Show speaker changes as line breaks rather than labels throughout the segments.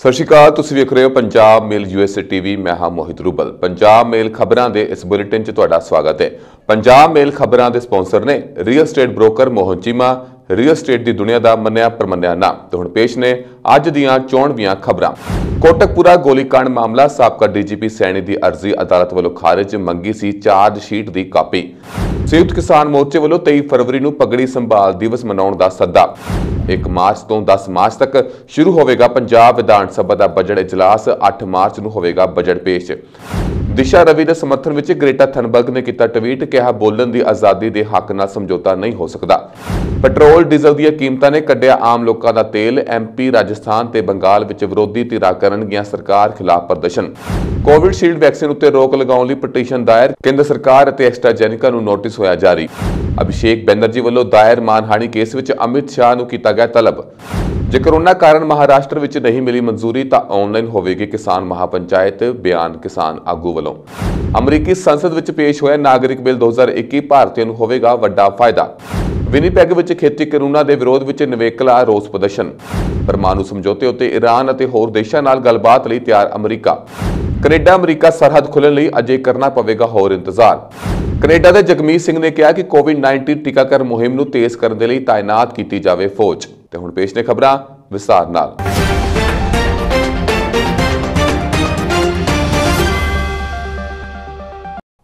ਸਤਿ ਸ਼੍ਰੀ ਅਕਾਲ ਤੁਸੀਂ ਵੇਖ ਰਹੇ ਹੋ ਪੰਜਾਬ ਮੇਲ ਯੂਐਸਏ ਟੀਵੀ ਮੈਂ ਹਾਂ ਮੋਹਿਤ ਰੂਬਲ ਪੰਜਾਬ ਮੇਲ ਖਬਰਾਂ ਦੇ ਇਸ ਬੁਲੇਟਿਨ 'ਚ ਤੁਹਾਡਾ ਸਵਾਗਤ ਹੈ ਪੰਜਾਬ ਮੇਲ ਖਬਰਾਂ ਦੇ ਸਪਾਂਸਰ ਨੇ real estate broker Mohan Cheema real estate ਦੀ ਦੁਨੀਆ ਦਾ ਮੰਨਿਆ ਪਰਮੰਨਿਆ ਨਾਮ ਤੇ ਹੁਣ ਪੇਸ਼ ਨੇ ਅੱਜ ਦੀਆਂ ਚੋਣਵੀਆਂ ਖਬਰਾਂ ਕੋਟਕਪੂਰਾ ਗੋਲੀकांड ਮਾਮਲਾ ਸਾਬਕਾ ਡੀਜੀਪੀ ਸੈਣੀ ਦੀ ਅਰਜ਼ੀ ਅਦਾਲਤ ਵੱਲੋਂ ਖਾਰਜ ਮੰਗੀ ਸੀ ਚਾਰਜ ਸ਼ੀਟ ਦੀ ਕਾਪੀ ਸੇਵਤ ਕਿਸਾਨ ਮੋਰਚੇ ਵੱਲੋਂ 23 ਫਰਵਰੀ ਨੂੰ ਪਗੜੀ ਸੰਭਾਲ ਦਿਵਸ ਮਨਾਉਣ ਦਾ ਸੱਦਾ 1 ਮਾਰਚ ਤੋਂ 10 ਮਾਰਚ ਤੱਕ ਸ਼ੁਰੂ ਹੋਵੇਗਾ ਪੰਜਾਬ ਵਿਧਾਨ ਸਭਾ ਦਾ ਬਜਟ اجلاس 8 ਮਾਰਚ ਨੂੰ ਹੋਵੇਗਾ ਬਜਟ ਪੇਸ਼ ਦਿਸ਼ਾ ਰਵੀ ਦੇ ਸਮਰਥਨ ਵਿੱਚ ਗ੍ਰੇਟਾ ਥਨਬਰਗ ਨੇ ਕੀਤਾ ਟਵੀਟ ਕਿਹਾ ਬੋਲਣ ਦੀ ਆਜ਼ਾਦੀ ਦੇ ਹੱਕ ਨਾਲ ਸਮਝੌਤਾ ਨਹੀਂ ਹੋ ਸਕਦਾ ਪੈਟਰੋਲ ਡੀਜ਼ਲ ਦੀਆਂ ਕੀਮਤਾਂ ਨੇ ਕੱਢਿਆ ਆਮ ਲੋਕਾਂ ਦਾ ਤੇਲ ਐਮਪੀ ਰਾਜਸਥਾਨ ਤੇ ਬੰਗਾਲ ਵਿੱਚ ਵਿਰੋਧੀ ਧਿਰਾਂ ਕਰਨਗੀਆਂ ਸਰਕਾਰ ਖਿਲਾਫ ਪ੍ਰਦਰਸ਼ਨ ਕੋਵਿਡ ਸ਼ੀਲਡ ਵੈਕਸੀਨ ਉੱਤੇ ਰੋਕ ਲਗਾਉਣ ਲਈ ਪਟੀਸ਼ਨ ਦਾਇਰ ਕੇਂਦਰ ਸਰਕਾਰ ਅਤੇ ਜੈਨਿਕਾ ਨੂੰ ਨੋਟਿਸ ਹੋਇਆ ਜਾਰੀ ਅਭਿਸ਼ੇਕ ਬੈਂਦਰਜੀ ਵੱਲੋਂ ਦਾਇਰ ਮਾਨਹਾਨੀ ਕੇਸ ਵਿੱਚ ਅਮਿਤ ਸ਼ਾਹ ਨੂੰ ਕੀਤਾ ਗਿਆ ਤਲਬ ਜੇ ਕਰੋਨਾ ਕਾਰਨ ਮਹਾਰਾਸ਼ਟਰ ਵਿੱਚ ਨਹੀਂ ਮਿਲੀ ਮਨਜ਼ੂਰੀ ਤਾਂ ਆਨਲਾਈਨ ਹੋਵੇਗੀ ਕਿਸਾਨ ਮਹਾਪੰਚਾਇਤ ਬਿਆਨ ਕਿਸਾਨ ਆਗੂ ਵੱਲੋਂ ਅਮਰੀਕੀ ਸੰਸਦ ਵਿੱਚ ਪੇਸ਼ ਹੋਇਆ ਨਾਗਰਿਕ ਬਿੱਲ 2021 ਭਾਰਤੀਆਂ ਨੂੰ ਹੋਵੇਗਾ ਵੱਡਾ ਫਾਇਦਾ ਵਿਨੀਪੈਗ ਵਿੱਚ ਖੇਤੀ ਕਰੋਨਾ ਦੇ ਵਿਰੋਧ ਵਿੱਚ ਨਵੇਕਲਾ ਰੋਸ ਪ੍ਰਦਰਸ਼ਨ ਪਰਮਾਣੂ ਸਮਝੌਤੇ ਉੱਤੇ ਈਰਾਨ ਅਤੇ ਹੋਰ ਦੇਸ਼ਾਂ ਨਾਲ ਗੱਲਬਾਤ ਲਈ ਤਿਆਰ ਅਮਰੀਕਾ ਕੈਨੇਡਾ ਅਮਰੀਕਾ ਸਰਹੱਦ ਖੁੱਲਣ ਲਈ ਅਜੇ ਕਰਨਾ ਪਵੇਗਾ ਹੋਰ ਇੰਤਜ਼ਾਰ ਕੈਨੇਡਾ ਦੇ ਜਗਮੀਤ ਸਿੰਘ ਨੇ ਕਿਹਾ ਕਿ ਕੋਵਿਡ-19 ਟੀਕਾਕਰਨ ਮੁਹਿੰਮ ਨੂੰ ਤੇਜ਼ ਕਰਨ ਦੇ ਲਈ ਤਾਇਨਾਤ ਕੀਤੀ ਜਾਵੇ ਫੌਜ ਤੇ ਹੁਣ ਪੇਸ਼ ਨੇ ਖਬਰਾਂ ਵਿਸਤਾਰ ਨਾਲ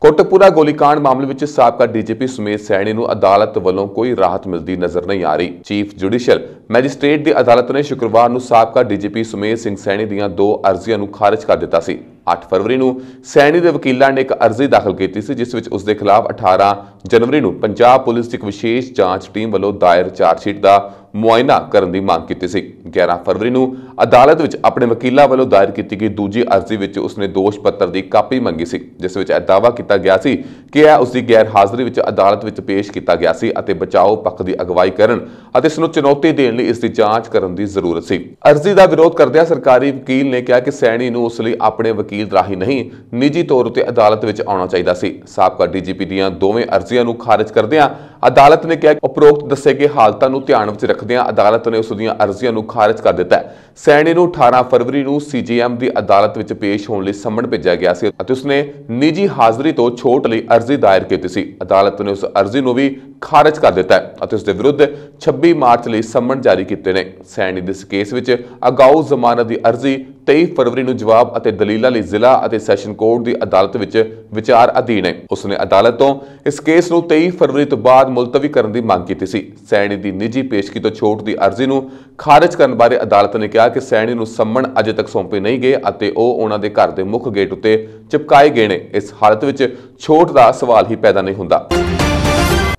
ਕੋਟਪੂਰਾ ਗੋਲੀकांड ਮਾਮਲੇ ਵਿੱਚ ਸਾਬਕਾ ਡੀਜੀਪੀ ਸੁਮੇਤ ਸੈਣੀ ਨੂੰ ਅਦਾਲਤ ਵੱਲੋਂ ਕੋਈ ਰਾਹਤ ਮਿਲਦੀ ਨਜ਼ਰ ਨਹੀਂ ਆ ਰਹੀ ਚੀਫ ਜੁਡੀਸ਼ੀਅਲ ਮੈਜਿਸਟ੍ਰੇਟ ਦੀ ਅਦਾਲਤ ਨੇ ਸ਼ੁੱਕਰਵਾਰ ਨੂੰ ਸਾਬਕਾ ਡੀਜੀਪੀ ਸੁਮੇਤ ਸਿੰਘ ਸੈਣੀ ਦੀਆਂ ਦੋ ਅਰਜ਼ੀਆਂ ਨੂੰ ਖਾਰਜ ਕਰ ਦਿੱਤਾ ਸੀ 8 ਫਰਵਰੀ ਨੂੰ ਸੈਣੀ ਦੇ ਵਕੀਲਾਂ ਨੇ ਇੱਕ ਅਰਜ਼ੀ ਦਾਖਲ ਕੀਤੀ ਸੀ ਜਿਸ ਵਿੱਚ ਉਸ ਦੇ ਖਿਲਾਫ 18 ਜਨਵਰੀ ਨੂੰ ਪੰਜਾਬ ਪੁਲਿਸ ਦੀ ਇੱਕ ਵਿਸ਼ੇਸ਼ ਜਾਂਚ ਟੀਮ ਵੱਲੋਂ ਦਾਇਰ ਚਾਰਜਸ਼ੀਟ ਦਾ ਮੁਆਇਨਾ ਕਰਨ ਦੀ ਮੰਗ ਕੀਤੀ ਸੀ 11 ਫਰਵਰੀ ਨੂੰ ਅਦਾਲਤ ਵਿੱਚ ਆਪਣੇ ਵਕੀਲਾਂ ਵੱਲੋਂ ਦਾਇਰ ਕੀਤੀ ਗਈ ਦੂਜੀ ਅਰਜ਼ੀ ਵਿੱਚ ਉਸਨੇ ਦੋਸ਼ ਪੱਤਰ ਦੀ ਕਾਪੀ ਮੰਗੀ ਸੀ ਜਿਸ ਵਿੱਚ ਇਹ ਦਾਅਵਾ ਕੀਤਾ ਗਿਆ ਸੀ ਕਿ ਇਹ ਉਸ ਦੀ ਗੈਰ ਹਾਜ਼ਰੀ ਵਿੱਚ ਅਦਾਲਤ ਵਿੱਚ ਪੇਸ਼ ਕੀਤਾ ਗਿਆ ਸੀ ਅਤੇ ਬਚਾਓ ਪੱਖ ਦੀ ਅਗਵਾਈ ਕਰਨ ਅਤੇ ਇਸ ਨੂੰ ਚੁਣੌਤੀ ਦੇਣ ਲਈ ਇਸ ਦੀ ਜਾਂਚ ਕਰਨ ਦੀ ਜ਼ਰੂਰਤ ਸੀ ਅਰਜ਼ੀ ਦਾ ਵਿਰੋਧ ਕਰਦਿਆਂ ਸਰਕਾਰੀ ਵਕੀਲ ਨੇ ਕਿਹਾ ਕਿ ਸੈਣੀ ਨੂੰ ਉਸ ਲਈ ਆਪਣੇ ਵਕੀਲ ਵਕੀਲ ਰਾਹੀਂ ਨਹੀਂ ਨਿੱਜੀ ਤੌਰ ਤੇ ਅਦਾਲਤ ਵਿੱਚ ਆਉਣਾ ਚਾਹੀਦਾ ਸੀ ਸਾਬਕਾ ਡੀਜੀਪੀ ਦੀਆਂ ਦੋਵੇਂ ਅਰਜ਼ੀਆਂ ਨੂੰ ਖਾਰਜ ਕਰਦਿਆਂ ਅਦਾਲਤ ਨੇ ਕਿਹਾ ਉਪਰੋਕਤ ਦੱਸੇ ਗਏ ਹਾਲਤਾਂ ਨੂੰ ਧਿਆਨ ਵਿੱਚ ਰੱਖਦਿਆਂ ਅਦਾਲਤ ਨੇ ਉਸ ਦੀਆਂ ਅਰਜ਼ੀਆਂ ਨੂੰ ਖਾਰਜ ਕਰ ਦਿੱਤਾ ਸੈਣੀ ਨੂੰ 18 ਫਰਵਰੀ ਨੂੰ ਸੀਜੀਐਮ ਦੀ ਅਦਾਲਤ ਵਿੱਚ ਪੇਸ਼ ਹੋਣ ਲਈ ਸੰਮਣ ਭੇਜਿਆ ਗਿਆ ਸੀ ਅਤੇ ਉਸਨੇ ਨਿੱਜੀ ਹਾਜ਼ਰੀ ਤੋਂ ਛੋਟ ਲਈ ਅਰਜ਼ੀ ਦਾਇਰ ਕੀਤੀ ਸੀ ਅਦਾਲਤ ਨੇ ਉਸ ਅਰਜ਼ੀ ਨੂੰ ਵੀ ਖਾਰਜ ਕਰ ਦਿੱਤਾ ਅਤੇ ਉਸ ਦੇ ਵਿਰੁੱਧ 26 ਮਾਰਚ ਲਈ ਸੰਮਣ ਜਾਰੀ ਕੀਤੇ ਨੇ ਸੈਣੀ ਦੇ ਇਸ ਕੇਸ ਵਿੱਚ ਅਗਾਊ ਜ਼ਮਾਨਤ ਦੀ ਅਰਜ਼ੀ 23 ਫਰਵਰੀ ਨੂੰ ਜਵਾਬ ਅਤੇ ਦਲੀਲਾਂ ਲਈ ਜ਼ਿਲ੍ਹਾ ਅਤੇ ਸੈਸ਼ਨ ਕੋਰਟ ਦੀ ਅਦਾਲਤ ਵਿੱਚ ਵਿਚਾਰ ਅਧੀਨ ਹੈ ਉਸ ਨੇ ਅਦਾਲਤ ਤੋਂ ਇਸ ਕੇਸ ਨੂੰ 23 ਫਰਵਰੀ ਤੋਂ ਬਾਅਦ ਮੁਲਤਵੀ ਕਰਨ ਦੀ ਮੰਗ ਕੀਤੀ ਸੀ ਸੈਣੀ ਦੀ ਨਿੱਜੀ ਪੇਸ਼ਕੀ ਤੋਂ ਛੋਟ ਦੀ ਅਰਜ਼ੀ ਨੂੰ ਖਾਰਜ ਕਰਨ ਬਾਰੇ ਅਦਾਲਤ ਨੇ ਕਿਹਾ ਕਿ ਸੈਣੀ ਨੂੰ ਸੰਮਣ ਅਜੇ ਤੱਕ ਸੌਂਪੇ ਨਹੀਂ ਗਏ ਅਤੇ ਉਹ ਉਹਨਾਂ ਦੇ ਘਰ ਦੇ ਮੁੱਖ ਗੇਟ ਉੱਤੇ ਚਿਪਕਾਏ ਗਏ ਨੇ ਇਸ ਹਾਲਤ ਵਿੱਚ ਛੋਟ ਦਾ ਸਵਾਲ ਹੀ ਪੈਦਾ ਨਹੀਂ ਹੁੰਦਾ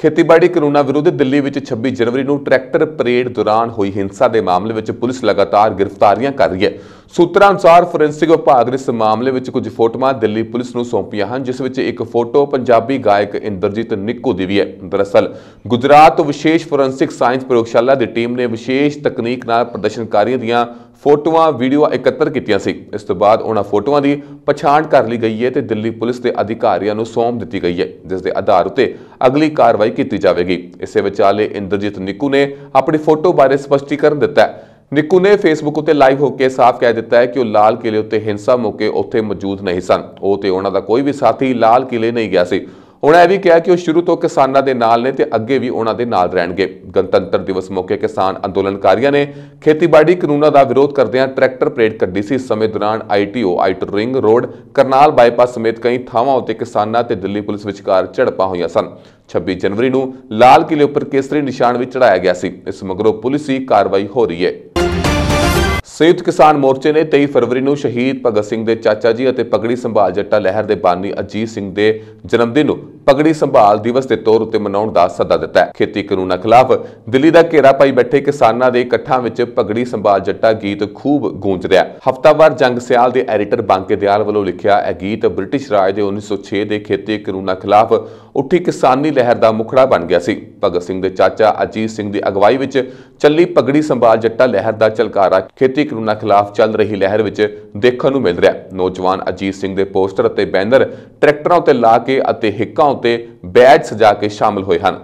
ਖੇਤੀਬਾੜੀ ਕਾਨੂੰਨਾਂ ਵਿਰੁੱਧ ਦਿੱਲੀ ਵਿੱਚ 26 ਜਨਵਰੀ ਨੂੰ ਟਰੈਕਟਰ ਪਰੇਡ ਦੌਰਾਨ ਹੋਈ ਹਿੰਸਾ ਦੇ ਮਾਮਲੇ ਵਿੱਚ ਪੁਲਿਸ ਲਗਾਤਾਰ ਗ੍ਰਿਫਤਾਰੀਆਂ ਕਰ ਰਹੀ ਹੈ ਸੂਤਰਾਂ ਅਨੁਸਾਰ ਫੋਰੈਂਸਿਕ ਵਿਭਾਗ ਨੇ ਇਸ ਮਾਮਲੇ ਵਿੱਚ ਕੁਝ ਫੋਟੋਆਂ ਦਿੱਲੀ ਪੁਲਿਸ ਨੂੰ ਸੌਂਪੀਆਂ ਹਨ ਜਿਸ ਵਿੱਚ ਇੱਕ ਫੋਟੋ ਪੰਜਾਬੀ ਗਾਇਕ ਇੰਦਰਜੀਤ ਨਿੱਕੂ ਦੀ ਵੀ ਹੈ ਦਰਅਸਲ ਗੁਜਰਾਤ ਵਿਸ਼ੇਸ਼ ਫੋਰੈਂਸਿਕ ਸਾਇੰਸ ਪ੍ਰਯੋਗਸ਼ਾਲਾ ਦੀ ਟੀਮ ਨੇ ਵਿਸ਼ੇਸ਼ ਤਕਨੀਕ ਨਾਲ ਪ੍ਰਦਰਸ਼ਨਕਾਰੀਆਂ ਦੀਆਂ ਫੋਟੋਆਂ ਵੀਡੀਓ ਇਕੱਤਰ ਕੀਤੀਆਂ ਸੀ ਇਸ ਤੋਂ ਬਾਅਦ ਉਹਨਾਂ ਫੋਟੋਆਂ ਦੀ ਪਛਾਣ ਕਰ ਲਈ ਗਈ ਹੈ ਤੇ ਦਿੱਲੀ ਪੁਲਿਸ ਦੇ ਅਧਿਕਾਰੀਆਂ ਨੂੰ ਸੌਂਪ ਦਿੱਤੀ ਗਈ ਹੈ ਜਿਸ ਦੇ ਆਧਾਰ ਉਤੇ ਅਗਲੀ ਕਾਰਵਾਈ ਕੀਤੀ ਜਾਵੇਗੀ ਇਸੇ ਵਿਚਾਲੇ ਇੰਦਰਜੀਤ ਨਿੱਕੂ ਨੇ ਆਪਣੀ ਫੋਟੋ ਬਾਰੇ ਸਪਸ਼ਟੀਕਰਨ ਦਿੱਤਾ ਹੈ ਨਿੱਕੂ ਨੇ ਫੇਸਬੁੱਕ ਉਤੇ ਲਾਈਵ ਹੋ ਕੇ ਸਾਫ਼ ਕਹਿ ਦਿੱਤਾ ਹੈ ਕਿ ਉਹ ਲਾਲ ਕਿਲੇ ਉੱਤੇ ਹਿੰਸਾ ਮੌਕੇ ਉੱਥੇ ਮੌਜੂਦ ਨਹੀਂ ਸਨ ਉਹ ਤੇ ਉਹਨਾਂ ਦਾ ਕੋਈ ਵੀ ਸਾਥੀ ਲਾਲ ਕਿਲੇ ਨਹੀਂ ਗਿਆ ਸੀ ਹੁਣ ਇਹ ਵੀ ਕਿਹਾ ਕਿ ਉਹ ਸ਼ੁਰੂ ਤੋਂ ਕਿਸਾਨਾਂ ਦੇ ਨਾਲ ਨੇ ਤੇ ਅੱਗੇ ਵੀ ਉਹਨਾਂ ਦੇ ਨਾਲ ਰਹਿਣਗੇ ਗਣਤੰਤਰ ਦਿਵਸ ਮੌਕੇ ਕਿਸਾਨ ਅੰਦੋਲਨਕਾਰੀਆਂ ਨੇ ਖੇਤੀਬਾੜੀ ਕਾਨੂੰਨਾਂ ਦਾ ਵਿਰੋਧ ਕਰਦਿਆਂ ਟਰੈਕਟਰ ਪਰੇਡ ਕੱਢੀ ਸੀ ਸਮੇਂ ਦੌਰਾਨ ਆਈਟੀਓ ਆਈਟਰ ਰਿੰਗ ਰੋਡ ਕਰਨਾਲ ਬਾਈਪਾਸ ਸਮੇਤ ਕਈ ਥਾਵਾਂ ਉੱਤੇ ਕਿਸਾਨਾਂ ਤੇ ਦਿੱਲੀ ਪੁਲਿਸ ਵਿਚਕਾਰ ਝੜਪਾਂ ਹੋਈਆਂ ਸਨ 26 ਜਨਵਰੀ ਨੂੰ ਲਾਲ ਕਿਲੇ ਉੱਪਰ ਕੇਸਰੀ ਨਿਸ਼ਾਨ ਵੀ ਚੜਾਇਆ ਗਿਆ ਸੀ ਇਸ ਮਗਰੋਂ ਪੁਲਿਸੀ ਕਾਰਵਾਈ ਹੋ ਰਹੀ ਹੈ ਸੰਯੁਕਤ ਕਿਸਾਨ ਮੋਰਚੇ ਨੇ 23 ਫਰਵਰੀ ਨੂੰ ਸ਼ਹੀਦ ਭਗਤ ਸਿੰਘ ਦੇ ਚਾਚਾ ਜੀ ਅਤੇ ਪਗੜੀ ਸੰਭਾਲ ਜੱਟਾ ਲਹਿਰ ਦੇ ਬਾਨੀ ਅਜੀਤ ਸਿੰਘ ਦੇ ਜਨਮ ਦਿਨ ਨੂੰ ਪਗੜੀ ਸੰਭਾਲ ਦਿਵਸ ਦੇ ਤੌਰ ਉਤੇ ਮਨਾਉਣ ਦਾ ਸੱਦਾ ਦਿੱਤਾ ਹੈ ਖੇਤੀ ਕਾਨੂੰਨਾਂ ਖਿਲਾਫ ਦਿੱਲੀ ਦਾ ਘੇਰਾ ਪਾਈ ਬੈਠੇ ਕਿਸਾਨਾਂ ਦੇ ਇਕੱਠਾਂ ਵਿੱਚ ਪਗੜੀ ਸੰਭਾਲ ਜੱਟਾ ਗੀਤ ਖੂਬ ਗੂੰਜ ਰਿਹਾ ਹਫਤਾਵਾਰ ਜੰਗ ਸਿਆਲ ਦੇ ਐਡੀਟਰ ਬਾਂਕੇ ਦਿਆਲ ਵੱਲੋਂ ਲਿਖਿਆ ਇਹ ਗੀਤ ਬ੍ਰਿਟਿਸ਼ ਰਾਜ ਦੇ 1906 ਦੇ ਖੇਤੀ ਕਾਨੂੰਨਾਂ ਖਿਲਾਫ ਉੱਠੀ ਕਿਸਾਨੀ ਲਹਿਰ ਦਾ ਮੁਖੜਾ ਬਣ ਗਿਆ ਸੀ ਭਗਤ ਸਿੰਘ ਦੇ ਚਾਚਾ ਅਜੀਤ ਸਿੰਘ ਦੀ ਅਗਵਾਈ ਵਿੱਚ ਚੱਲੀ ਪਗੜੀ ਸੰਭਾਲ ਜੱਟਾ ਲਹਿਰ ਦਾ ਚਲਕਾਰਾ ਖੇਤੀ ਕਾਨੂੰਨਾਂ ਖਿਲਾਫ ਚੱਲ ਰਹੀ ਲਹਿਰ ਵਿੱਚ ਦੇਖਣ ਨੂੰ ਮਿਲ ਰਿਹਾ ਨੌਜਵਾਨ ਅਜੀਤ ਸਿੰਘ ਦੇ ਪੋਸਟਰ ਅਤੇ ਬੈਨਰ ਟਰੈਕਟਰਾਂ ਉੱਤੇ ਲਾ ਕੇ ਅਤੇ ਹਿੱਕਾਂ ਉੱਤੇ ਬੈਜ ਸਜਾ ਕੇ ਸ਼ਾਮਲ ਹੋਏ ਹਨ